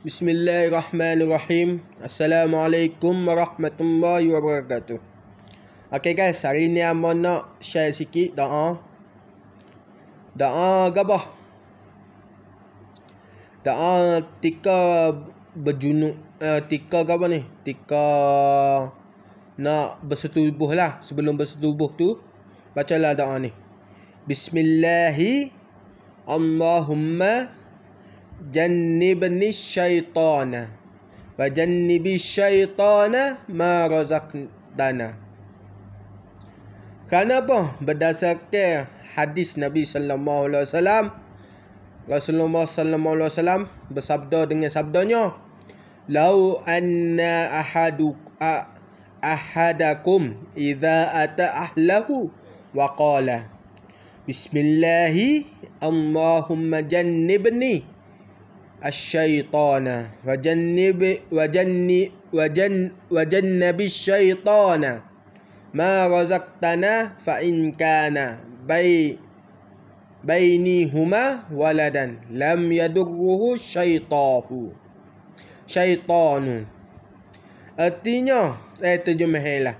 Bismillahirrahmanirrahim Assalamualaikum warahmatullahi wabarakatuh Okay guys, hari ni Amma nak share sikit doa Doa gabah Doa tika berjunu uh, eh, Tika gabah ni Tika nak bersetubuh lah Sebelum bersetubuh tu Bacalah doa ni Bismillahirrahmanirrahim Allahumma jannibni syaitana wa jannibi syaitana ma razaqtana kenapa berdasarkan hadis Nabi sallallahu alaihi wasallam Rasulullah sallallahu alaihi wasallam bersabda dengan sabdanya lau anna ahaduk a, ahadakum idza ata ahlahu wa qala bismillahi allahumma jannibni الشيطان وجنب وجن وجن وجنب الشيطان ما رزقتنا فإن كان بي بينهما ولدا لم يدره شيطان شيطان Artinya, eh terjemahilah.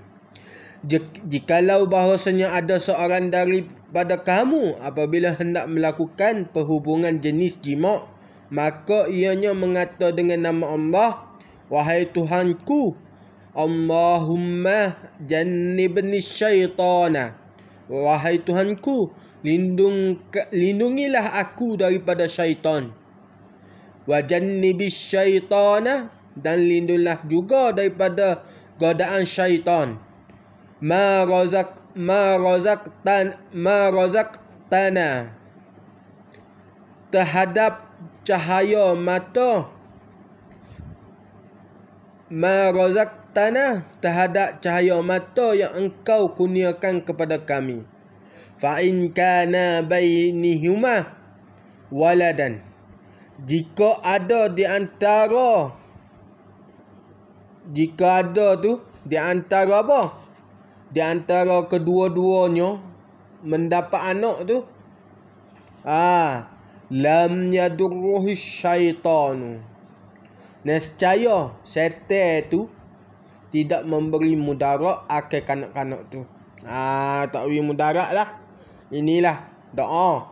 Jikalau bahasanya ada seorang daripada kamu apabila hendak melakukan perhubungan jenis jimak maka ianya mengata dengan nama Allah wahai tuhanku Allahumma jannibni syaitana wahai tuhanku lindung lindungilah aku daripada syaitan wa jannibi syaitana dan lindunglah juga daripada godaan syaitan ma razaq ma razaq tan ma razaq tana terhadap cahaya mata marazak tana. terhadap cahaya mata yang engkau kurniakan kepada kami fa in kana bainihuma waladan jika ada di antara jika ada tu di antara apa di antara kedua-duanya mendapat anak tu ah lam yadurruh syaitanu nescaya setan tu tidak memberi mudarat akan kanak-kanak tu ah tak beri mudarat lah inilah doa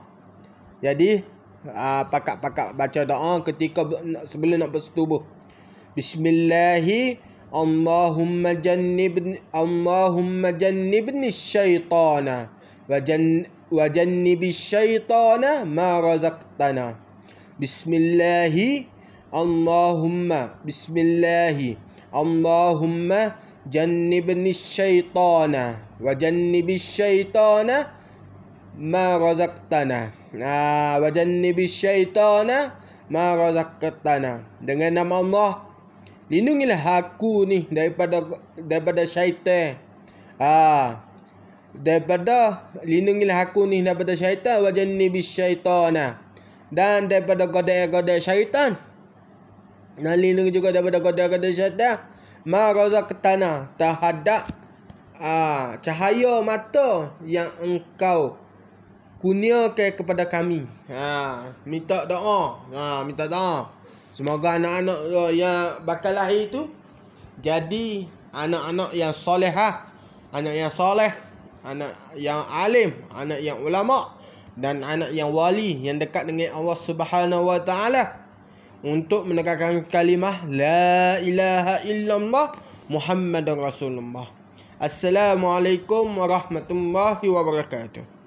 jadi ha, pakak-pakak baca doa ketika sebelum nak bersetubuh bismillahirrahmanirrahim اللهم جنبني اللهم جنبني الشيطان وجن وجنب الشيطان ما رزقتنا بسم الله اللهم بسم الله اللهم جنبني الشيطان وجنب الشيطان ما رزقتنا آه وجنب الشيطان ما رزقتنا dengan نام الله lindungilah aku ni daripada daripada syaitan ah daripada lindungilah aku ni daripada syaitan wajan ni bis syaitana dan daripada goda-goda syaitan dan lindungi juga daripada goda-goda syaitan ma razaq tanah terhadap ah, cahaya mata yang engkau kurniakan kepada kami ha minta doa ha minta doa Semoga anak-anak yang ya, bakal lahir itu jadi anak-anak yang solehah, anak yang soleh, anak yang alim, anak yang ulama dan anak yang wali yang dekat dengan Allah Subhanahu Wa Taala untuk menegakkan kalimah la ilaha illallah Muhammadur Rasulullah. Assalamualaikum warahmatullahi wabarakatuh.